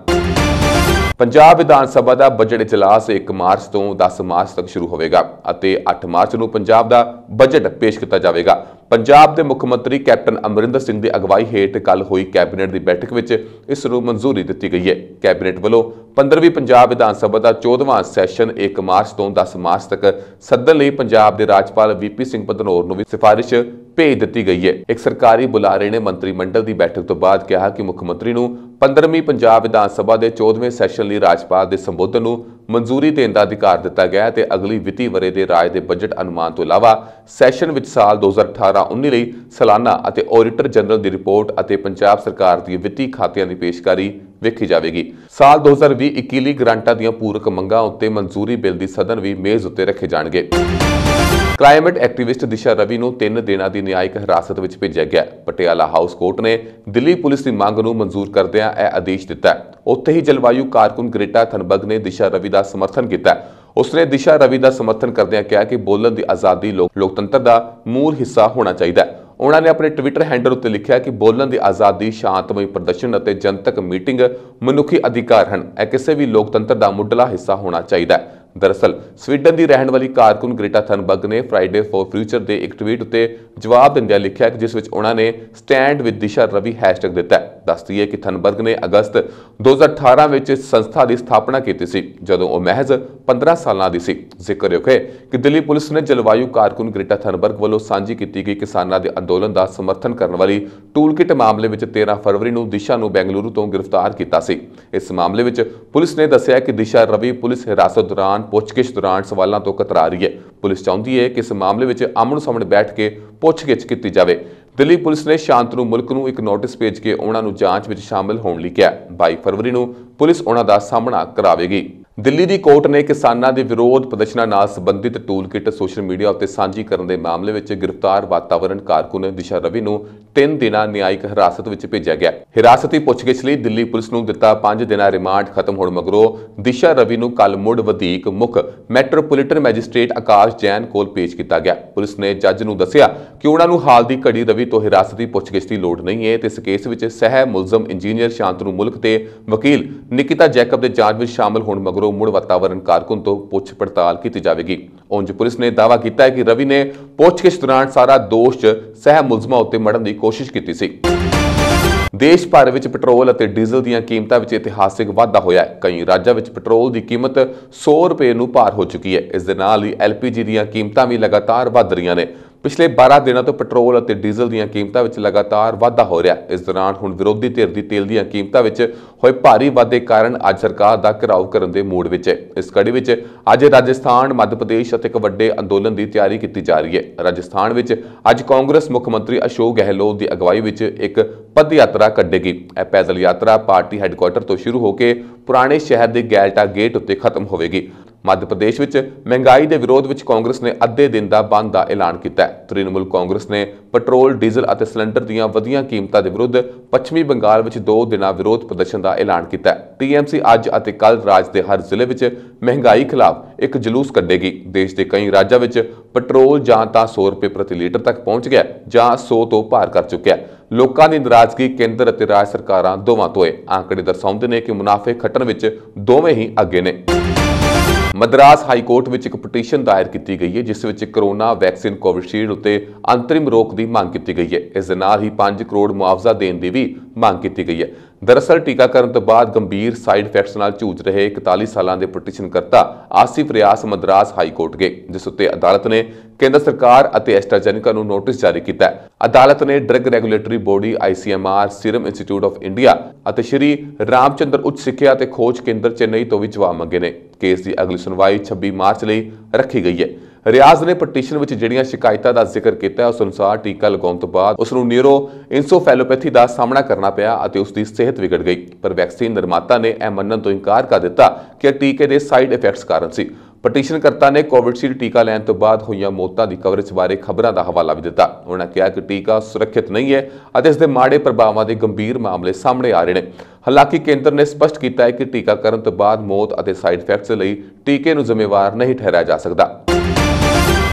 ਪੰਜਾਬ ਵਿਧਾਨ ਸਭਾ ਦਾ ਬਜਟ ਇਜਲਾਸ 1 ਮਾਰਚ ਤੋਂ 10 ਮਾਰਚ ਤੱਕ ਸ਼ੁਰੂ ਹੋਵੇਗਾ ਅਤੇ 8 ਮਾਰਚ ਨੂੰ ਪੰਜਾਬ ਦਾ ਬਜਟ ਪੇਸ਼ ਕੀਤਾ ਜਾਵੇਗਾ ਪੰਜਾਬ ਦੇ ਮੁੱਖ ਮੰਤਰੀ ਕੈਪਟਨ ਅਮਰਿੰਦਰ ਸਿੰਘ ਦੀ ਅਗਵਾਈ ਹੇਠ ਕੱਲ ਹੋਈ ਕੈਬਨਿਟ ਦੀ ਬੈਠਕ ਵਿੱਚ ਇਸ ਨੂੰ ਮਨਜ਼ੂਰੀ ਦਿੱਤੀ ਗਈ ਹੈ ਕੈਬਨਿਟ ਵੱਲੋਂ 15ਵੀਂ ਪੰਜਾਬ ਵਿਧਾਨ ਸਭਾ ਦਾ 14ਵਾਂ ਸੈਸ਼ਨ 1 ਮਾਰਚ ਤੋਂ 10 ਮਾਰਚ ਤੱਕ ਸੱਦਣ ਲਈ ਪੰਜਾਬ ਦੇ ਰਾਜਪਾਲ ਵੀਪੀ ਸਿੰਘ ਬਦਨੌਰ ਨੂੰ ਵੀ ਸਿਫਾਰਿਸ਼ ਭੇਜ ਦਿੱਤੀ ਗਈ ਹੈ ਇੱਕ ਸਰਕਾਰੀ ਬੁਲਾਰੇ ਨੇ ਮੰਤਰੀ ਮੰਡਲ ਦੀ ਬੈਠਕ ਤੋਂ ਬਾਅਦ ਕਿਹਾ ਕਿ ਮੁੱਖ ਮੰਤਰੀ ਨੂੰ 15ਵੀਂ ਪੰਜਾਬ ਵਿਧਾਨ ਸਭਾ ਦੇ 14ਵੇਂ ਸੈਸ਼ਨ ਲਈ ਰਾਜਪਾਲ ਦੇ ਸੰਬੋਧਨ ਨੂੰ ਮਨਜ਼ੂਰੀ ਦੇਣ ਦਾ ਅਧਿਕਾਰ ਦਿੱਤਾ ਗਿਆ ਹੈ ਤੇ ਅਗਲੀ ਵਿੱਤੀ ਵਰੇ ਦੇ ਰਾਜ ਦੇ ਬਜਟ ਅਨੁਮਾਨ ਤੋਂ ਇਲਾਵਾ ਸੈਸ਼ਨ ਵਿੱਚ ਸਾਲ 2018-19 ਲਈ ਸਾਲਾਨਾ ਅਤੇ ਆਡੀਟਰ ਜਨਰਲ ਦੀ ਰਿਪੋਰਟ ਅਤੇ ਪੰਜਾਬ ਸਰਕਾਰ ਦੀ ਵਿੱਤੀ ਖਾਤਿਆਂ ਦੀ ਪੇਸ਼ਕਾਰੀ ਵੇਖੀ ਜਾਵੇਗੀ ਸਾਲ 2020-21 ਲਈ ਗ੍ਰਾਂਟਾਂ ਦੀਆਂ ਪੂਰਕ ਮੰਗਾਂ ਉੱਤੇ ਮਨਜ਼ੂਰੀ ਬਿੱਲ ਦੀ ਸਦਨ ਵੀ ਮੇਜ਼ ਉੱਤੇ ਰੱਖੇ ਜਾਣਗੇ ਕਲਾਈਮੇਟ ਐਕਟਿਵਿਸਟ ਦਿਸ਼ਾ ਰਵੀ ਨੂੰ 3 ਦਿਨਾਂ ਦੀ ਨਿਆਇਕ ਹਿਰਾਸਤ ਵਿੱਚ ਭੇਜਿਆ ਗਿਆ ਪਟਿਆਲਾ ਹਾਊਸ ਕੋਰਟ ਨੇ ਦਿੱਲੀ ਪੁਲਿਸ ਦੀ ਮੰਗ ਨੂੰ ਮਨਜ਼ੂਰ ਕਰਦਿਆਂ ਇਹ ਆਦੇਸ਼ ਦਿੱਤਾ ਉੱਥੇ ਹੀ ਜਲਵਾਯੂ ਕਾਰਕੁਨ ਗ੍ਰੇਟਾ ਥਨਬਗ ਨੇ ਦਿਸ਼ਾ ਰਵੀ ਦਾ ਸਮਰਥਨ ਕੀਤਾ ਉਸਨੇ ਦਿਸ਼ਾ ਰਵੀ ਦਾ ਸਮਰਥਨ ਕਰਦਿਆਂ ਕਿਹਾ ਕਿ ਬੋਲਣ ਦੀ ਆਜ਼ਾਦੀ ਲੋਕਤੰਤਰ ਦਾ ਮੂਲ ਹਿੱਸਾ ਹੋਣਾ ਚਾਹੀਦਾ ਹੈ ਉਹਨਾਂ ਨੇ ਆਪਣੇ ਟਵਿੱਟਰ ਹੈਂਡਲ ਉੱਤੇ ਲਿਖਿਆ ਕਿ ਬੋਲਣ ਦੀ ਆਜ਼ਾਦੀ ਸ਼ਾਂਤਮਈ ਪ੍ਰਦਰਸ਼ਨ ਅਤੇ ਜਨਤਕ ਮੀਟਿੰਗ ਮਨੁੱਖੀ ਅਧਿਕਾਰ ਹਨ ਇਹ ਕਿਸੇ ਵੀ ਲੋਕਤੰਤਰ ਦਾ ਮੁੱਢਲਾ ਹਿੱਸਾ ਹੋਣਾ ਚਾਹੀਦਾ ਹੈ ਦਰਸਲ ਸਵੀਡਨ ਦੀ ਰਹਿਣ ਵਾਲੀ ਕਾਰਕੁਨ ਗ੍ਰੇਟਾ ਥਨਬਰਗ ਨੇ ਫਰਾਈਡੇ ਫॉर ਫਿਊਚਰ ਦੇ ਇੱਕ ਟਵੀਟ ਉੱਤੇ ਜਵਾਬ ਦਿੰਦਿਆਂ ਲਿਖਿਆ ਕਿ ਜਿਸ ਵਿੱਚ ਉਹਨਾਂ ਨੇ ਸਟੈਂਡ ਵਿਦ ਦਿਸ਼ਾ ਰਵੀ ਹੈਸ਼ਟੈਗ ਦਿੱਤਾ ਹੈ ਦੱਸ ਦਈਏ ਕਿ ਥਨਬਰਗ ਨੇ ਅਗਸਤ 2018 ਵਿੱਚ ਸੰਸਥਾ ਦੀ ਸਥਾਪਨਾ ਕੀਤੀ ਸੀ ਜਦੋਂ ਉਹ ਮਹਿਜ਼ 15 ਸਾਲਾਂ ਦੀ ਸੀ ਜ਼ਿਕਰਯੋਗ ਹੈ ਕਿ ਦਿੱਲੀ ਪੁਲਿਸ ਨੇ ਜਲਵਾਯੂ ਕਾਰਕੁਨ ਗ੍ਰੀਟਾ ਥਨਬਰਗ ਵੱਲੋਂ ਸਾਂਝੀ ਕੀਤੀ ਗਈ ਕਿਸਾਨਾਂ ਦੇ ਅੰਦੋਲਨ ਦਾ ਸਮਰਥਨ ਕਰਨ ਵਾਲੀ ਟੂਲਕਿਟ ਮਾਮਲੇ ਵਿੱਚ 13 ਫਰਵਰੀ ਨੂੰ ਦਿਸ਼ਾ ਨੂੰ ਬੈਂਗਲੁਰੂ ਤੋਂ ਗ੍ਰਿਫਤਾਰ ਕੀਤਾ ਸੀ ਇਸ ਮਾਮਲੇ ਵਿੱਚ ਪੁਲਿਸ ਨੇ ਦੱਸਿਆ ਕਿ ਦਿਸ਼ਾ ਰਵੀ ਪੁਲਿਸ ਹਿਰਾਸਤ ਦੌਰਾਨ ਪੁੱਛਗਿੱਛ ਦੌਰਾਨ ਸਵਾਲਾਂ ਤੋਂ ਕਤਰਾ ਰਹੀ ਹੈ ਪੁਲਿਸ ਚਾਹੁੰਦੀ ਹੈ ਕਿ ਇਸ ਮਾਮਲੇ ਵਿੱਚ ਆਮਣ ਸਾਹਮਣੇ ਬੈਠ ਕੇ ਪੁੱਛਗਿੱਛ ਕੀਤੀ ਜਾਵੇ ਦਿੱਲੀ ਪੁਲਿਸ ਨੇ ਸ਼ਾਂਤਨੂ ਮੁਲਕ ਨੂੰ ਇੱਕ ਨੋਟਿਸ ਭੇਜ ਕੇ ਉਹਨਾਂ ਨੂੰ ਜਾਂਚ ਵਿੱਚ ਸ਼ਾਮਲ ਹੋਣ ਲਈ ਕਿਹਾ 22 ਫਰਵਰੀ ਨੂੰ ਪੁਲਿਸ ਉਹਨਾਂ ਦਾ ਸਾਹਮਣਾ ਕਰਾਵੇਗੀ ਦਿੱਲੀ ਦੀ ਕੋਰਟ ਨੇ ਕਿਸਾਨਾਂ ਦੇ ਵਿਰੋਧ ਪ੍ਰਦਰਸ਼ਨਾਂ ਨਾਲ ਸੰਬੰਧਿਤ ਟੂਲ ਸੋਸ਼ਲ ਮੀਡੀਆ ਉੱਤੇ ਸਾਂਝੀ ਕਰਨ ਦੇ ਮਾਮਲੇ ਵਿੱਚ ਗ੍ਰਿਫਤਾਰ ਵਾਤਾਵਰਣ ਕਾਰਕੁਨ ਦਿਸ਼ਾ ਰਵੀ ਨੂੰ 3 ਦਿਨਾਂ ਨਿਆਇਕ ਹਿਰਾਸਤ ਵਿੱਚ ਭੇਜਿਆ ਗਿਆ ਹਿਰਾਸਤੀ ਪੁੱਛਗਿੱਛ ਲਈ ਦਿੱਲੀ ਪੁਲਿਸ ਨੂੰ ਦਿੱਤਾ 5 ਦਿਨਾਂ ਰਿਮਾਂਡ ਖਤਮ ਹੋਣ ਮਗਰੋਂ ਦਿਸ਼ਾ ਰਵੀ ਨੂੰ ਕੱਲ ਮੁੜ ਵਧੀਕ ਮੁਖ ਮੈਟਰੋਪੋਲੀਟਨ ਮੈਜਿਸਟ੍ਰੇਟ ਆਕਾਸ਼ ਜੈਨ ਕੋਲ ਪੇਸ਼ ਕੀਤਾ ਗਿਆ ਪੁਲਿਸ ਨੇ ਜੱਜ ਨੂੰ ਦੱਸਿਆ ਕਿ ਉਹਨਾਂ ਨੂੰ ਹਾਲ ਦੀ ਘੜੀ ਰਵੀ ਤੋਂ ਹਿਰਾਸਤੀ ਪੁੱਛਗਿੱਛ ਦੀ ਲੋੜ ਨਹੀਂ ਹੈ ਤੇ ਇਸ ਕੇਸ ਵਿੱਚ ਸਹਿ ਮੁਲਜ਼ਮ ਇੰਜੀਨੀਅਰ ਸ਼ਾਂਤਨੂ ਮੁਲਕ ਤੇ ਵਕੀਲ ਨਿਕਿਤਾ ਜੈਕਬ ਦੇ ਜਾਂਚ ਵਿੱਚ ਸ਼ਾਮਲ ਹੋਣ ਮਗਰੋਂ ਮੁੜ ਵਾਤਾਵਰਣ ਕਾਰਕੁਨ ਤੋਂ ਪੁੱਛ ਪੜਤਾਲ ਕੀਤੀ ਜਾਵੇਗੀ ਉਂਝ ਪੁਲਿਸ ਨੇ ਦਾਅਵਾ ਕੀਤਾ ਹੈ ਕਿ ਰਵੀ ਨੇ ਪੁੱਛਗਿੱਛ ਦੌਰਾਨ ਸਾਰਾ ਦੋਸ਼ ਸਹਿ ਮੁਲਜ਼ਮਾਂ ਉੱਤੇ ਮੜਨ ਦੀ ਕੋਸ਼ਿਸ਼ ਕੀਤੀ ਸੀ ਦੇਸ਼ ਭਰ ਵਿੱਚ ਪੈਟਰੋਲ ਅਤੇ ਡੀਜ਼ਲ ਦੀਆਂ ਕੀਮਤਾਂ ਵਿੱਚ ਇਤਿਹਾਸਿਕ ਵਾਧਾ ਹੋਇਆ ਹੈ ਕਈ ਰਾਜਾਂ ਵਿੱਚ ਪੈਟਰੋਲ ਦੀ ਕੀਮਤ 100 ਰੁਪਏ ਨੂੰ ਪਾਰ ਹੋ ਚੁੱਕੀ ਹੈ ਇਸ ਦੇ ਨਾਲ ਹੀ ਐਲਪੀਜੀ ਦੀਆਂ ਕੀਮਤਾਂ ਵੀ ਲਗਾਤਾਰ ਵਧ ਰਹੀਆਂ ਨੇ ਪਿਛਲੇ 12 ਦਿਨਾਂ ਤੋਂ ਪੈਟਰੋਲ ਅਤੇ ਡੀਜ਼ਲ ਦੀਆਂ ਕੀਮਤਾਂ ਵਿੱਚ ਲਗਾਤਾਰ ਵਾਧਾ ਹੋ ਰਿਹਾ ਇਸ ਦੌਰਾਨ ਹੁਣ ਵਿਰੋਧੀ ਧਿਰ ਦੀ ਤੇਲ ਦੀਆਂ ਕੀਮਤਾਂ ਵਿੱਚ ਹੋਏ ਭਾਰੀ ਵਾਧੇ ਕਾਰਨ ਅੱਜ ਸਰਕਾਰ ਦਾ ਘਰਾਉ ਕਰਨ ਦੇ ਮੂਡ ਵਿੱਚ ਹੈ ਇਸ ਕੜੀ ਵਿੱਚ ਅੱਜ ਰਾਜਸਥਾਨ ਮੱਧ ਪ੍ਰਦੇਸ਼ ਅਤੇ ਇੱਕ ਵੱਡੇ ਅੰਦੋਲਨ ਦੀ ਤਿਆਰੀ ਕੀਤੀ ਜਾ ਰਹੀ ਹੈ ਰਾਜਸਥਾਨ ਵਿੱਚ ਅੱਜ ਕਾਂਗਰਸ ਮੁੱਖ ਮੰਤਰੀ ਅਸ਼ੋਕ ਗਹਿਲੋਤ ਦੀ ਅਗਵਾਈ ਵਿੱਚ ਇੱਕ ਪਦ ਯਾਤਰਾ ਕੱਢੇਗੀ ਇਹ ਪੈਦਲ ਯਾਤਰਾ ਪਾਰਟੀ ਹੈੱਡਕੁਆਰਟਰ ਤੋਂ ਸ਼ੁਰੂ ਹੋ ਕੇ ਪੁਰਾਣੇ ਸ਼ਹਿਰ ਦੇ ਗੈਲਟਾ ਗੇਟ ਉੱਤੇ ਖਤਮ ਹੋਵੇਗੀ ਮੱਧ ਪ੍ਰਦੇਸ਼ ਵਿੱਚ ਮਹਿੰਗਾਈ ਦੇ ਵਿਰੋਧ ਵਿੱਚ ਕਾਂਗਰਸ ਨੇ ਅੱਧੇ ਦਿਨ ਦਾ ਬੰਦ ਦਾ ਐਲਾਨ ਕੀਤਾ ਹੈ ਤ੍ਰਿਣਮੂਲ ਕਾਂਗਰਸ ਨੇ ਪੈਟਰੋਲ ਡੀਜ਼ਲ ਅਤੇ ਸਿਲੰਡਰ ਦੀਆਂ ਵਧੀਆਂ ਕੀਮਤਾਂ ਦੇ ਵਿਰੁੱਧ ਪੱਛਮੀ ਬੰਗਾਲ ਵਿੱਚ 2 ਦਿਨਾਂ ਵਿਰੋਧ ਪ੍ਰਦਰਸ਼ਨ ਦਾ ਐਲਾਨ ਕੀਤਾ ਹੈ ਟੀਐਮਸੀ ਅੱਜ ਅਤੇ ਕੱਲ ਰਾਜ ਦੇ ਹਰ ਜ਼ਿਲ੍ਹੇ ਵਿੱਚ ਮਹਿੰਗਾਈ ਖਿਲਾਫ ਇੱਕ ਜਲੂਸ ਕੱਢੇਗੀ ਦੇਸ਼ ਦੇ ਕਈ ਰਾਜਾਂ ਵਿੱਚ ਪੈਟਰੋਲ ਜਾਂ ਤਾਂ 100 ਰੁਪਏ ਪ੍ਰਤੀ ਲੀਟਰ ਤੱਕ ਪਹੁੰਚ ਗਿਆ ਜਾਂ 100 ਤੋਂ ਪਾਰ ਕਰ ਚੁੱਕਿਆ ਲੋਕਾਂ ਦੀ ਨਾਰਾਜ਼ਗੀ ਕੇਂਦਰ ਅਤੇ ਰਾਜ ਸਰਕਾਰਾਂ ਦੋਵਾਂ ਤੋਂ ਹੈ ਆਂਕੜੇ ਦਰਸਾਉਂਦੇ ਨੇ ਕਿ ਮੁਨਾਫੇ ਖੱਟਣ ਵਿੱਚ ਦੋਵੇਂ ਹੀ ਅੱਗੇ ਨੇ ਮਦਰਾਸ ਹਾਈ ਕੋਰਟ ਵਿੱਚ ਇੱਕ ਪਟੀਸ਼ਨ ਦਾਇਰ ਕੀਤੀ ਗਈ ਹੈ ਜਿਸ ਵਿੱਚ ਕਰੋਨਾ ਵੈਕਸੀਨ ਕੋਵਿਸ਼ੀਲਡ ਉੱਤੇ ਅੰਤਰਿਮ ਰੋਕ ਦੀ ਮੰਗ ਕੀਤੀ ਗਈ ਹੈ ਇਸ ਦੇ ਨਾਲ ਹੀ 5 ਕਰੋੜ ਮੁਆਵਜ਼ਾ ਦੇਣ ਦੀ ਵੀ ਮੰਗ ਕੀਤੀ ਗਈ ਹੈ ਦਰਅਸਲ ਟੀਕਾਕਰਨ ਤੋਂ ਬਾਅਦ ਗੰਭੀਰ ਸਾਈਡ ਇਫੈਕਟਸ ਨਾਲ ਝੂਝ ਰਹੇ 41 ਸਾਲਾਂ ਦੇ ਪਟੀਸ਼ਨ ਕਰਤਾ ਆਸਿਫ ਰਿਆਸ ਮਦਰਾਸ ਹਾਈ ਕੋਰਟ ਗਏ ਜਿਸ ਉੱਤੇ ਅਦਾਲਤ ਨੇ ਕੇਂਦਰ ਸਰਕਾਰ ਅਤੇ ਐਸਟਰਾਜੈਨਿਕਾ ਨੂੰ ਨੋਟਿਸ ਜਾਰੀ ਕੀਤਾ ਅਦਾਲਤ ਨੇ drug regulatory body ICMR serum institute of India ਅਤੇ ਸ਼੍ਰੀ ਰਾਮਚੰਦਰ ਉੱਚ ਸਿੱਖਿਆ ਤੇ ਖੋਜ ਕੇਂਦਰ ਚੇਨਈ ਤੋਂ ਵੀ ਜਵਾਬ ਮੰਗੇ ਨੇ ਕੇਸ ਦੀ ਅਗਲੀ ਸੁਣਵਾਈ 26 ਮਾਰਚ ਲਈ ਰੱਖੀ ਗਈ ਹੈ ਰਿਆਜ਼ ਨੇ ਪਟੀਸ਼ਨ ਵਿੱਚ ਜਿਹੜੀਆਂ ਸ਼ਿਕਾਇਤਾਂ ਦਾ ਜ਼ਿਕਰ ਕੀਤਾ ਉਸ ਅਨੁਸਾਰ ਟੀਕਾ ਲਗਾਉਣ ਤੋਂ ਬਾਅਦ ਉਸ ਨੂੰ ਨੀਰੋ ਇਨਸੋਫੈਲੋਪੈਥੀ ਦਾ ਸਾਹਮਣਾ ਕਰਨਾ ਪਿਆ ਅਤੇ ਉਸ ਦੀ ਸਿਹਤ ਵਿਗੜ ਗਈ ਪਰ ਵੈਕਸੀਨ ਨਿਰਮਾਤਾ ਨੇ ਇਹ ਮੰਨਣ ਤੋਂ ਇਨਕਾਰ ਕਰ ਦਿੱਤਾ ਕਿ ਟੀਕੇ ਦੇ ਸਾਈਡ ਇਫੈਕਟਸ ਕਾਰਨ ਸੀ ਪਟੀਸ਼ਨਕਰਤਾ ਨੇ ਕੋਵਿਡਸ਼ੀਲਡ ਟੀਕਾ ਲੈਣ ਤੋਂ ਬਾਅਦ ਹੋਈਆਂ ਮੌਤਾਂ ਦੀ ਕਵਰੇਜ ਬਾਰੇ ਖਬਰਾਂ ਦਾ ਹਵਾਲਾ ਵੀ ਦਿੱਤਾ ਉਹਨਾਂ ਕਿਹਾ ਕਿ ਟੀਕਾ ਸੁਰੱਖਿਅਤ ਨਹੀਂ ਹੈ ਅਤੇ ਇਸ ਦੇ ਮਾੜੇ ਪ੍ਰਭਾਵਾਂ ਦੇ ਗੰਭੀਰ ਮਾਮਲੇ ਸਾਹਮਣੇ ਆ ਰਹੇ ਨੇ ਹਾਲਾਂਕਿ ਕੇਂਦਰ ਨੇ ਸਪਸ਼ਟ ਕੀਤਾ ਹੈ ਕਿ ਟੀਕਾਕਰਨ ਤੋਂ ਬਾਅਦ ਮੌਤ ਅਤੇ ਸਾਈਡ ਇਫੈਕਟਸ ਲਈ ਟੀਕੇ ਨੂੰ ਜ਼ਿੰਮੇਵਾਰ ਨਹੀਂ ਠਹਿਰਾਇਆ ਜਾ ਸਕਦਾ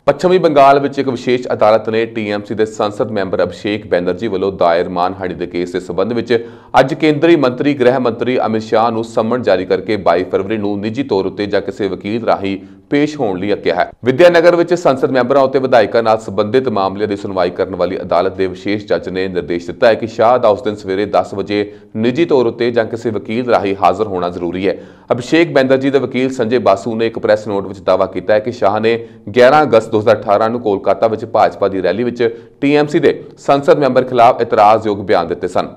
ਪੱਛਮੀ ਬੰਗਾਲ ਵਿੱਚ ਇੱਕ ਵਿਸ਼ੇਸ਼ ਅਦਾਲਤ ਨੇ ਟੀਐਮਸੀ ਦੇ ਸੰਸਦ ਮੈਂਬਰ ਅਭਿਸ਼ੇਕ ਬੈਨਰਜੀ ਵੱਲੋਂ ਦਾਇਰ ਮਾਨਹਾਨੀ ਦੇ ਕੇਸ ਦੇ ਸਬੰਧ ਵਿੱਚ ਅੱਜ ਕੇਂਦਰੀ ਮੰਤਰੀ ਗ੍ਰਹਿ ਮੰਤਰੀ ਅਮਿਤ ਸ਼ਾਹ ਨੂੰ ਸੰਮਣ ਜਾਰੀ ਕਰਕੇ 22 ਫਰਵਰੀ ਨੂੰ ਨਿੱਜੀ ਤੌਰ ਉੱਤੇ ਜਾਂ ਕਿਸੇ ਵਕੀਲ ਰਾਹੀਂ ਪੇਸ਼ ਹੋਣ ਲਈ ਕਿਹਾ ਹੈ ਵਿਦਿਆਨਗਰ ਵਿੱਚ ਸੰਸਦ ਮੈਂਬਰਾਂ ਅਤੇ ਵਿਧਾਇਕਾਂ ਨਾਲ ਸੰਬੰਧਿਤ ਮਾਮਲਿਆਂ ਦੀ ਸੁਣਵਾਈ ਕਰਨ ਵਾਲੀ ਅਦਾਲਤ ਦੇ ਵਿਸ਼ੇਸ਼ ਜੱਜ ਨੇ ਨਿਰਦੇਸ਼ ਦਿੱਤਾ ਹੈ ਕਿ ਸ਼ਾਹ ਦਾ ਉਸ ਦਿਨ ਸਵੇਰੇ 10 ਵਜੇ ਨਿੱਜੀ ਤੌਰ ਉੱਤੇ ਜਾਂ ਕਿਸੇ ਵਕੀਲ ਰਾਹੀਂ ਹਾਜ਼ਰ ਹੋਣਾ ਜ਼ਰੂਰੀ ਹੈ ਅਭਿਸ਼ੇਕ ਬੈਂਦਰਜੀ ਦੇ ਵਕੀਲ ਸੰਜੇ ਬਾਸੂ ਨੇ ਇੱਕ ਪ੍ਰੈਸ ਨੋਟ ਵਿੱਚ ਦਾਅਵਾ ਕੀਤਾ ਹੈ ਕਿ ਸ਼ਾਹ ਨੇ 11 ਅਗਸਤ 2018 ਨੂੰ ਕੋਲਕਾਤਾ ਵਿੱਚ ਭਾਜਪਾ ਦੀ ਰੈਲੀ ਵਿੱਚ ਟੀਐਮਸੀ ਦੇ ਸੰਸਦ ਮੈਂਬਰ ਖਿਲਾਫ ਇਤਰਾਜ਼ਯੋਗ ਬਿਆਨ ਦਿੱਤੇ ਸਨ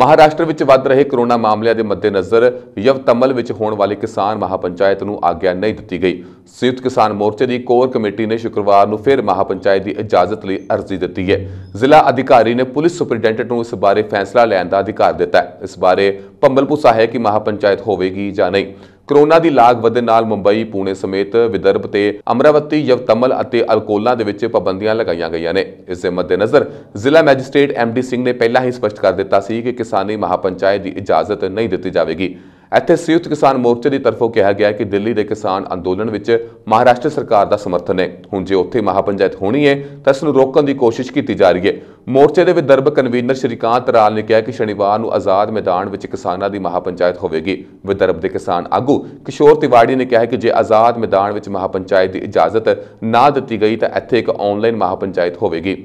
ਮਹਾਰਾਸ਼ਟਰ ਵਿੱਚ ਵੱਧ ਰਹੇ ਕਰੋਨਾ ਮਾਮਲਿਆਂ ਦੇ ਮੱਦੇਨਜ਼ਰ ਯਵਤਮਲ ਵਿੱਚ ਹੋਣ ਵਾਲੀ ਕਿਸਾਨ ਮਹਾਪੰਚਾਇਤ ਨੂੰ ਆਗਿਆ ਨਹੀਂ ਦਿੱਤੀ ਗਈ ਸੰਯੁਕਤ ਕਿਸਾਨ ਮੋਰਚੇ ਦੀ ਕੋਰ ਕਮੇਟੀ ਨੇ ਸ਼ੁੱਕਰਵਾਰ ਨੂੰ ਫਿਰ ਮਹਾਪੰਚਾਇਤ ਦੀ ਇਜਾਜ਼ਤ ਲਈ ਅਰਜ਼ੀ ਦਿੱਤੀ ਹੈ ਜ਼ਿਲ੍ਹਾ ਅਧਿਕਾਰੀ ਨੇ ਪੁਲਿਸ ਸੁਪਰਡੈਂਟ ਨੂੰ ਇਸ ਬਾਰੇ ਫੈਸਲਾ ਲੈਣ ਦਾ ਅਧਿਕਾਰ ਦਿੱਤਾ ਹੈ ਇਸ ਬਾਰੇ ਭੰਬਲਪੁਰ ਹੈ ਕਿ ਮਹਾਪੰਚਾਇਤ ਹੋਵੇਗੀ ਜਾਂ ਨਹੀਂ ਕਰੋਨਾ ਦੀ ਲਾਗ ਵਧਣ ਨਾਲ ਮੁੰਬਈ ਪੂਨੇ ਸਮੇਤ ਵਿਦਰਭ ਤੇ ਅਮਰਾਵਤੀ ਯਵਤਮਲ ਅਤੇ ਅਲਕੋਲਾ ਦੇ ਵਿੱਚ ਪਾਬੰਦੀਆਂ ਲਗਾਈਆਂ ਗਈਆਂ ਨੇ ਇਸ ਦੇ ਮੱਦੇਨਜ਼ਰ ਜ਼ਿਲ੍ਹਾ ਮੈਜਿਸਟ੍ਰੇਟ ਐਮਡੀ ਸਿੰਘ ਨੇ ਪਹਿਲਾਂ ਹੀ ਸਪਸ਼ਟ ਕਰ ਦਿੱਤਾ ਸੀ ਕਿ ਕਿਸਾਨੀ ਮਹਾਪੰਚਾਇਤ ਦੀ ਇਜਾਜ਼ਤ ਨਹੀਂ ਦਿੱਤੀ ਜਾਵੇਗੀ ਇੱਥੇ ਸੰਯੁਕਤ ਕਿਸਾਨ ਮੋਰਚੇ ਦੀ ਤਰਫੋਂ ਕਿਹਾ ਗਿਆ ਕਿ ਦਿੱਲੀ ਦੇ ਕਿਸਾਨ ਅੰਦੋਲਨ ਵਿੱਚ ਮਹਾਰਾਸ਼ਟਰ ਸਰਕਾਰ ਦਾ ਸਮਰਥਨ ਹੈ ਹੁਣ ਜੇ ਉੱਥੇ ਮਹਾਪੰਚਾਇਤ ਹੋਣੀ ਹੈ ਤਾਂ ਇਸ ਨੂੰ ਰੋਕਣ ਦੀ ਕੋਸ਼ਿਸ਼ ਕੀਤੀ ਜਾ ਰਹੀ ਹੈ ਮੋਰਚੇ ਦੇ ਵਿਦਰਭ ਕਨਵੀਨਰ ਸ਼੍ਰੀਕਾਂਤ ਰਾਲ ਨੇ ਕਿਹਾ ਕਿ ਸ਼ਨੀਵਾਰ ਨੂੰ ਆਜ਼ਾਦ ਮੈਦਾਨ ਵਿੱਚ ਕਿਸਾਨਾਂ ਦੀ ਮਹਾਪੰਚਾਇਤ ਹੋਵੇਗੀ ਵਿਦਰਭ ਦੇ ਕਿਸਾਨ ਆਗੂ ਕਿਸ਼ੋਰ ਤਿਵਾੜੀ ਨੇ ਕਿਹਾ ਕਿ ਜੇ ਆਜ਼ਾਦ ਮੈਦਾਨ ਵਿੱਚ ਮਹਾਪੰਚਾਇਤ ਦੀ ਇਜਾਜ਼ਤ ਨਾ ਦਿੱਤੀ ਗਈ ਤਾਂ ਇੱਥੇ ਇੱਕ ਆਨਲਾਈਨ ਮਹਾਪੰਚਾਇਤ ਹੋਵੇਗੀ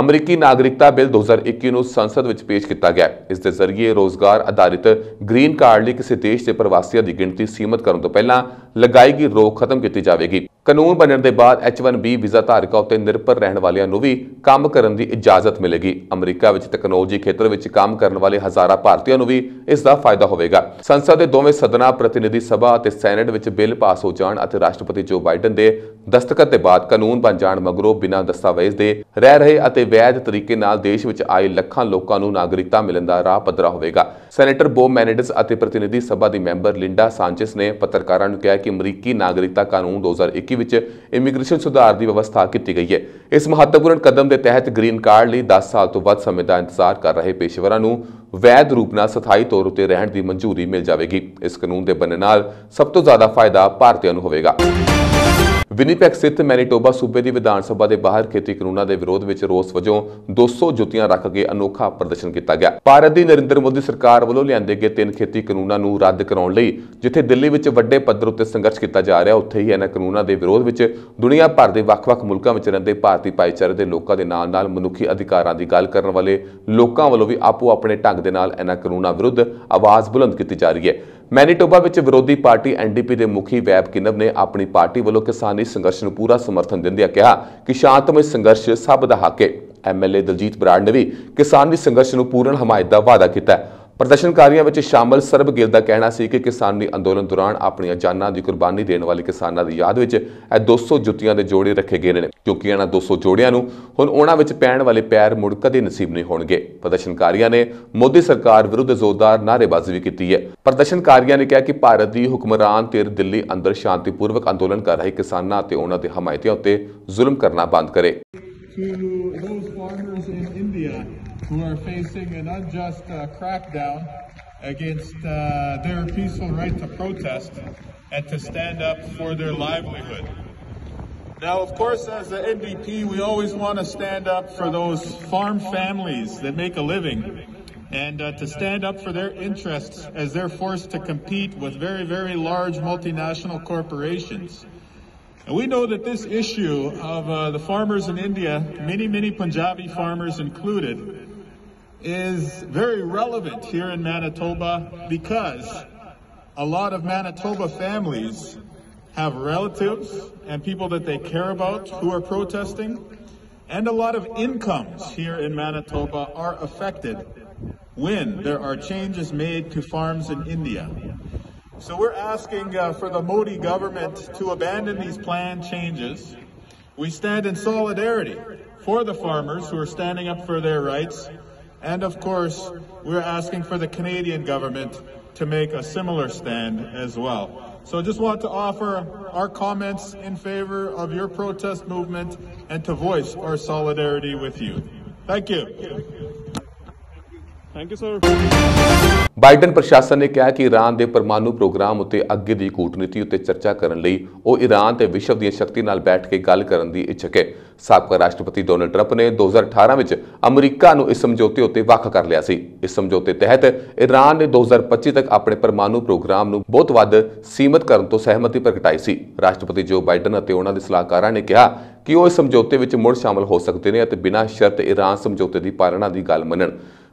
ਅਮਰੀਕੀ ਨਾਗਰਿਕਤਾ ਬਿੱਲ 2021 ਨੂੰ ਸੰਸਦ ਵਿੱਚ ਪੇਸ਼ ਕੀਤਾ ਗਿਆ ਇਸ ਦੇ ਜ਼ਰੀਏ ਰੋਜ਼ਗਾਰ ਆਧਾਰਿਤ ਗ੍ਰੀਨ ਕਾਰਡ ਲਈ ਕਿਸੇ ਦੇਸ਼ ਦੇ ਪ੍ਰਵਾਸੀਆਂ ਦੀ ਗਿਣਤੀ ਸੀਮਤ ਕਰਨ ਤੋਂ ਪਹਿਲਾਂ ਲਗਾਈ ਗਈ ਰੋਕ ਖਤਮ ਕੀਤੀ ਜਾਵੇਗੀ ਕਾਨੂੰਨ ਬਣਨ ਦੇ ਬਾਅਦ H1B ਵੀਜ਼ਾ ਧਾਰਕਾਂ ਉੱਤੇ ਨਿਰਭਰ ਰਹਿਣ ਵਾਲਿਆਂ ਨੂੰ ਵੀ ਕੰਮ ਕਰਨ ਦੀ ਇਜਾਜ਼ਤ ਮਿਲੇਗੀ ਅਮਰੀਕਾ ਵਿੱਚ ਟੈਕਨੋਲੋਜੀ ਖੇਤਰ ਵਿੱਚ ਕੰਮ ਕਰਨ ਵਾਲੇ ਹਜ਼ਾਰਾਂ ਭਾਰਤੀਆਂ ਨੂੰ ਵੀ ਇਸ ਦਾ ਫਾਇਦਾ ਹੋਵੇਗਾ ਸੰਸਦ ਦੇ ਦੋਵੇਂ ਸਦਨਾਂ ਪ੍ਰਤੀਨਿਧੀ ਸਭਾ ਅਤੇ ਸੈਨੇਟ ਵਿੱਚ ਬਿੱਲ ਪਾਸ ਹੋ ਜਾਣ ਅਤੇ ਰਾਸ਼ਟਰਪਤੀ ਜੋ ਬਾਈਡਨ ਦੇ ਦਸਤਖਤ ਦੇ ਬਾਅਦ ਕਾਨੂੰਨ ਬਣ ਜਾਣ ਮਗਰੋਂ ਬਿਨਾਂ ਦਸਤਾਵੇਜ਼ ਦੇ ਰਹਿ ਰਹੇ ਅਤੇ ਵੈਧ ਤਰੀਕੇ ਨਾਲ ਦੇਸ਼ ਵਿੱਚ ਆਏ ਲੱਖਾਂ ਲੋਕਾਂ ਨੂੰ ਨਾਗਰਿਕਤਾ ਮਿਲਣ ਦਾ ਰਾਹ ਪੱਧਰਾ ਹੋਵੇਗਾ ਸੈਨੇਟਰ ਬੋ ਮੈਨੇਡਸ ਅਤੇ ਪ੍ਰਤੀਨਿਧੀ ਸਭਾ ਦੀ ਮੈਂਬਰ ਲਿੰਡਾ ਸਾਂਚੇਸ ਨੇ ਪੱਤਰਕਾਰਾਂ ਨੂੰ ਕਿਹਾ ਕਿ ਅਮਰੀਕੀ ਨਾਗਰਿਕਤਾ ਕਾਨੂੰਨ 2021 ਅਮਰੀਕੀ ਵਿੱਚ ਇਮੀਗ੍ਰੇਸ਼ਨ ਸੁਧਾਰ ਦੀ ਵਿਵਸਥਾ ਕੀਤੀ ਗਈ ਹੈ ਇਸ ਮਹੱਤਵਪੂਰਨ ਕਦਮ ਦੇ ਤਹਿਤ ਗ੍ਰੀਨ ਕਾਰਡ ਲਈ 10 ਸਾਲ ਤੋਂ ਵੱਧ ਸਮੇਂ ਦਾ ਇੰਤਜ਼ਾਰ ਕਰ ਰਹੇ ਪੇਸ਼ੇਵਰਾਂ ਨੂੰ ਵੈਧ ਰੂਪ ਨਾਲ ਸਥਾਈ ਤੌਰ ਉਤੇ ਰਹਿਣ ਦੀ ਮਨਜ਼ੂਰੀ ਮਿਲ ਜਾਵੇਗੀ ਇਸ ਕਾਨੂੰਨ ਦੇ ਬਣਨ ਨਾਲ ਸਭ ਤੋਂ ਜ਼ਿਆਦਾ ਫਾਇਦਾ ਭਾਰਤੀਆਂ ਨੂੰ ਹੋਵੇਗਾ ਵਿਨੀਪੈਕ ਸਥਿਤ ਮੈਨੀਟੋਬਾ ਸੂਬੇ ਦੀ ਵਿਧਾਨ ਸਭਾ ਦੇ ਬਾਹਰ ਖੇਤੀ ਕਾਨੂੰਨਾਂ ਦੇ ਵਿਰੋਧ ਵਿੱਚ ਰੋਸ ਵਜੋਂ 200 ਜੁੱਤੀਆਂ ਰੱਖ ਕੇ ਅਨੋਖਾ ਪ੍ਰਦਰਸ਼ਨ ਕੀਤਾ ਗਿਆ ਭਾਰਤ ਦੀ ਨਰਿੰਦਰ ਮੋਦੀ ਸਰਕਾਰ ਵੱਲੋਂ ਲਿਆਂਦੇ ਗਏ ਤਿੰਨ ਖੇਤੀ ਕਾਨੂੰਨਾਂ ਨੂੰ ਰੱਦ ਕਰਾਉਣ ਲਈ ਜਿੱਥੇ ਦਿੱਲੀ ਵਿੱਚ ਵੱਡੇ ਪੱਧਰ ਉੱਤੇ ਸੰਘਰਸ਼ ਕੀਤਾ ਜਾ ਰਿਹਾ ਉੱਥੇ ਹੀ ਇਹਨਾਂ ਕਾਨੂੰਨਾਂ ਦੇ ਵਿਰੋਧ ਵਿੱਚ ਦੁਨੀਆ ਭਰ ਦੇ ਵੱਖ-ਵੱਖ ਮੁਲਕਾਂ ਵਿੱਚ ਰਹਿੰਦੇ ਭਾਰਤੀ ਭਾਈਚਾਰੇ ਦੇ ਲੋਕਾਂ ਦੇ ਨਾਲ-ਨਾਲ ਮਨੁੱਖੀ ਅਧਿਕਾਰਾਂ ਦੀ ਗੱਲ ਕਰਨ ਵਾਲੇ ਲੋਕਾਂ ਵੱਲੋਂ ਵੀ ਆਪੋ ਆਪਣੇ ਢੰਗ ਦੇ ਨਾਲ ਇਹਨਾਂ ਕਾਨੂੰਨਾਂ ਵਿਰੁੱਧ ਆਵਾਜ਼ ਬੁਲੰਦ ਕੀਤੀ ਜਾ ਰਹੀ ਹੈ ਮੈਨੀਟੋਬਾ ਵਿੱਚ ਵਿਰੋਧੀ ਪਾਰਟੀ ਐਨਡੀਪੀ ਦੇ ਮੁਖੀ ਵੈਬ ਕਿਨਵ ਨੇ ਆਪਣੀ ਪਾਰਟੀ ਵੱਲੋਂ ਕਿਸਾਨੀ ਸੰਘਰਸ਼ ਨੂੰ ਪੂਰਾ ਸਮਰਥਨ ਦਿੰਦਿਆਂ ਕਿਹਾ ਕਿ ਸ਼ਾਂਤਮਈ ਸੰਘਰਸ਼ ਸਭ ਦਾ ਹੱਕ ਹੈ ਐਮਐਲਏ ਦਲਜੀਤ ਬਰਾੜ ਨੇ ਵੀ ਕਿਸਾਨੀ ਸੰਘਰਸ਼ ਨੂੰ ਪੂਰਨ ਹਮਾਇਤ ਦਾ ਵਾਅਦਾ ਕੀਤਾ ਹੈ ਪ੍ਰਦਰਸ਼ਨਕਾਰੀਆਂ ਵਿੱਚ ਸ਼ਾਮਲ ਸਰਬ ਦਾ ਕਹਿਣਾ ਸੀ ਕਿ ਕਿਸਾਨੀ ਅੰਦੋਲਨ ਦੌਰਾਨ ਆਪਣੀਆਂ ਜਾਨਾਂ ਦੀ ਕੁਰਬਾਨੀ ਦੇਣ ਵਾਲੇ ਕਿਸਾਨਾਂ ਦੀ ਯਾਦ ਵਿੱਚ ਇਹ 200 ਜੁੱਤੀਆਂ ਦੇ ਜੋੜੇ ਰੱਖੇ ਗਏ ਨੇ ਕਿਉਂਕਿ ਇਹਨਾਂ 200 ਜੋੜਿਆਂ ਨੂੰ ਹੁਣ ਉਹਨਾਂ ਵਿੱਚ ਪੈਣ ਵਾਲੇ ਪੈਰ ਮੁੜ ਕਦੇ ਨਸੀਬ ਨਹੀਂ ਹੋਣਗੇ ਪ੍ਰਦਰਸ਼ਨਕਾਰੀਆਂ ਨੇ ਮੋਦੀ ਸਰਕਾਰ ਵਿਰੁੱਧ ਜ਼ੋਰਦਾਰ ਨਾਅਰੇਬਾਜ਼ੀ ਵੀ ਕੀਤੀ ਹੈ ਪ੍ਰਦਰਸ਼ਨਕਾਰੀਆਂ ਨੇ ਕਿਹਾ ਕਿ ਭਾਰਤ ਦੀ ਹੁਕਮਰਾਨ ਤੇਰ ਦਿੱਲੀ ਅੰਦਰ ਸ਼ਾਂਤੀਪੂਰਵਕ ਅੰਦੋਲਨ ਕਰ ਰਹੇ ਕਿਸਾਨਾਂ ਅਤੇ ਉਹਨਾਂ ਦੇ ਹਮਾਇਤੀਆਂ ਉੱਤੇ ਜ਼ੁਲਮ ਕਰਨਾ ਬੰਦ ਕਰੇ
who are facing an unjust uh, crackdown against uh, their peaceful right to protest and to stand up for their livelihood. Now, of course, as the NDP, we always want to stand up for those farm families that make a living and uh, to stand up for their interests as they're forced to compete with very, very large multinational corporations. And we know that this issue of uh, the farmers in India, many, many Punjabi farmers included, is very relevant here in Manitoba because a lot of Manitoba families have relatives and people that they care about who are protesting, and a lot of incomes here in Manitoba are affected when there are changes made to farms in India. So we're asking uh, for the Modi government to abandon these planned changes. We stand in solidarity for the farmers who are standing up for their rights and of course, we're asking for the Canadian government to make a similar stand as well. So I just want to offer our comments in favor of your protest movement and to voice our solidarity with you. Thank you. Thank you, sir.
Biden ਪ੍ਰਸ਼ਾਸਨ ਨੇ ਕਿਹਾ ਕਿ Iran ਦੇ ਪਰਮਾਣੂ programme ਉੱਤੇ ਅੱਗੇ ਦੀ ਕੂਟਨੀਤੀ ਉੱਤੇ ਚਰਚਾ ਕਰਨ ਲਈ ਉਹ ਈਰਾਨ ਤੇ ਵਿਸ਼ਵ ਦੀ ਸ਼ਕਤੀ ਨਾਲ ਬੈਠ ਕੇ ਗੱਲ ਕਰਨ ਦੀ ਇੱਛਕ ਹੈ ਸਾਬਕਾ ਰਾਸ਼ਟਰਪਤੀ ਡੋਨਲਡ ਟਰੰਪ ਨੇ 2018 ਵਿੱਚ ਅਮਰੀਕਾ ਨੂੰ ਇਸ ਸਮਝੌਤੇ ਉੱਤੇ ਵੱਖ ਕਰ ਲਿਆ ਸੀ ਇਸ ਸਮਝੌਤੇ ਤਹਿਤ ਈਰਾਨ ਨੇ 2025 ਤੱਕ ਆਪਣੇ ਪਰਮਾਣੂ ਪ੍ਰੋਗਰਾਮ ਨੂੰ ਬਹੁਤ ਵੱਧ ਸੀਮਤ ਕਰਨ ਤੋਂ ਸਹਿਮਤੀ ਪ੍ਰਗਟਾਈ ਸੀ ਰਾਸ਼ਟਰਪਤੀ ਜੋ ਬਾਈਡਨ ਅਤੇ ਉਹਨਾਂ ਦੇ ਸਲਾਹਕਾਰਾਂ ਨੇ ਕਿਹਾ ਕਿ ਉਹ ਇਸ ਸਮਝੌਤੇ ਵਿੱਚ ਮੁੜ ਸ਼ਾਮਲ ਹੋ ਸਕਦੇ ਨੇ ਅਤੇ ਬਿਨਾਂ ਸ਼ਰਤ ਈਰਾਨ ਸਮਝੌਤੇ ਦੀ ਪਾਲਣਾ ਦੀ ਗੱਲ ਮੰਨਣ